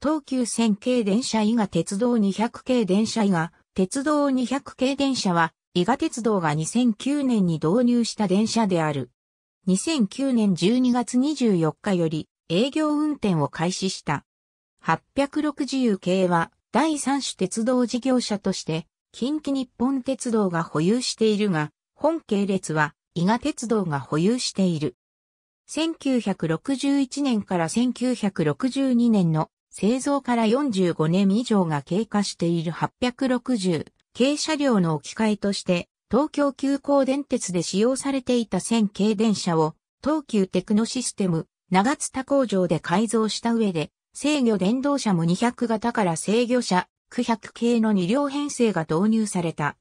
東急線系電車伊賀鉄道200系電車伊賀、鉄道200系電車は、伊賀鉄道が2009年に導入した電車である。2009年12月24日より営業運転を開始した。860系は第三種鉄道事業者として近畿日本鉄道が保有しているが、本系列は伊賀鉄道が保有している。1961年から1962年の製造から45年以上が経過している860系車両の置き換えとして、東京急行電鉄で使用されていた1000系電車を、東急テクノシステム、長津田工場で改造した上で、制御電動車も200型から制御車、900系の2両編成が導入された。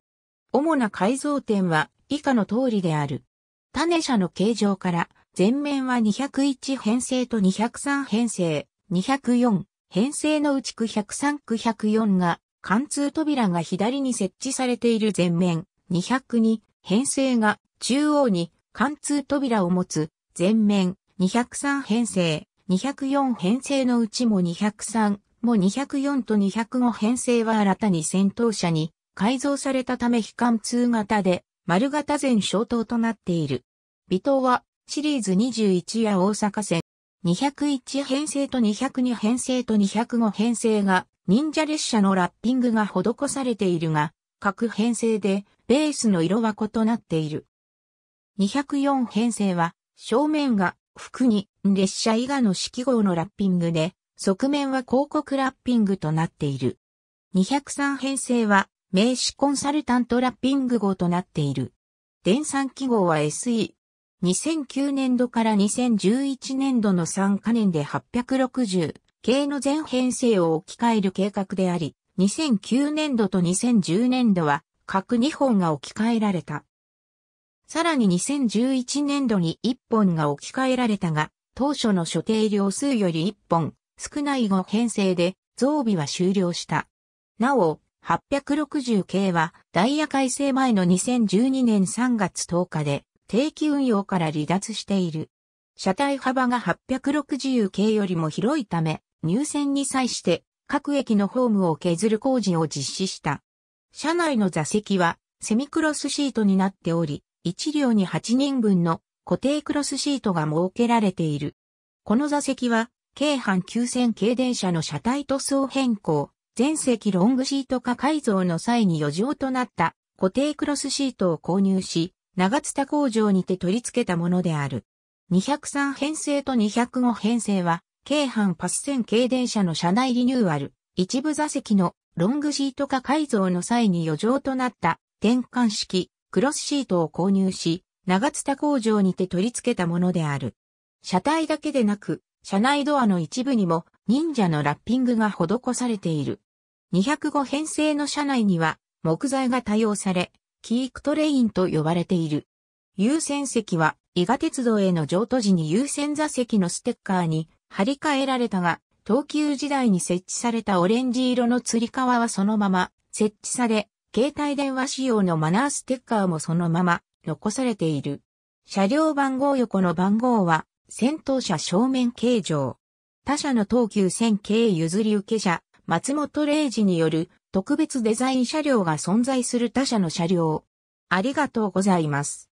主な改造点は以下の通りである。種車の形状から、前面は201編成と203編成、204、編成のうち区103区104が、貫通扉が左に設置されている前面、2 0 2編成が中央に貫通扉を持つ、前面、203編成、204編成のうちも203、も204と205編成は新たに戦闘車に改造されたため非貫通型で丸型全消灯となっている。微灯はシリーズ21や大阪線201編成と202編成と205編成が、忍者列車のラッピングが施されているが、各編成でベースの色は異なっている。204編成は、正面が服に列車以外の式号のラッピングで、側面は広告ラッピングとなっている。203編成は名詞コンサルタントラッピング号となっている。電算記号は SE、2009年度から2011年度の3カ年で860系の全編成を置き換える計画であり、2009年度と2010年度は各2本が置き換えられた。さらに2011年度に1本が置き換えられたが、当初の所定量数より1本少ない5編成で増備は終了した。なお、860系はダイヤ改正前の2012年3月10日で定期運用から離脱している。車体幅が 860U 系よりも広いため、入線に際して各駅のホームを削る工事を実施した。車内の座席はセミクロスシートになっており、1両に8人分の固定クロスシートが設けられている。この座席は、京阪急線軽電車の車体塗装変更、全席ロングシート化改造の際に余剰となった固定クロスシートを購入し、長津田工場にて取り付けたものである。203編成と205編成は、京阪パス線軽電車の車内リニューアル、一部座席のロングシート化改造の際に余剰となった転換式クロスシートを購入し、長津田工場にて取り付けたものである。車体だけでなく、車内ドアの一部にも忍者のラッピングが施されている。205編成の車内には木材が多用され、キークトレインと呼ばれている。優先席は、伊賀鉄道への譲渡時に優先座席のステッカーに貼り替えられたが、東急時代に設置されたオレンジ色の吊り革はそのまま設置され、携帯電話仕様のマナーステッカーもそのまま残されている。車両番号横の番号は、先頭車正面形状。他社の東急線系譲り受け車、松本零士による特別デザイン車両が存在する他社の車両。ありがとうございます。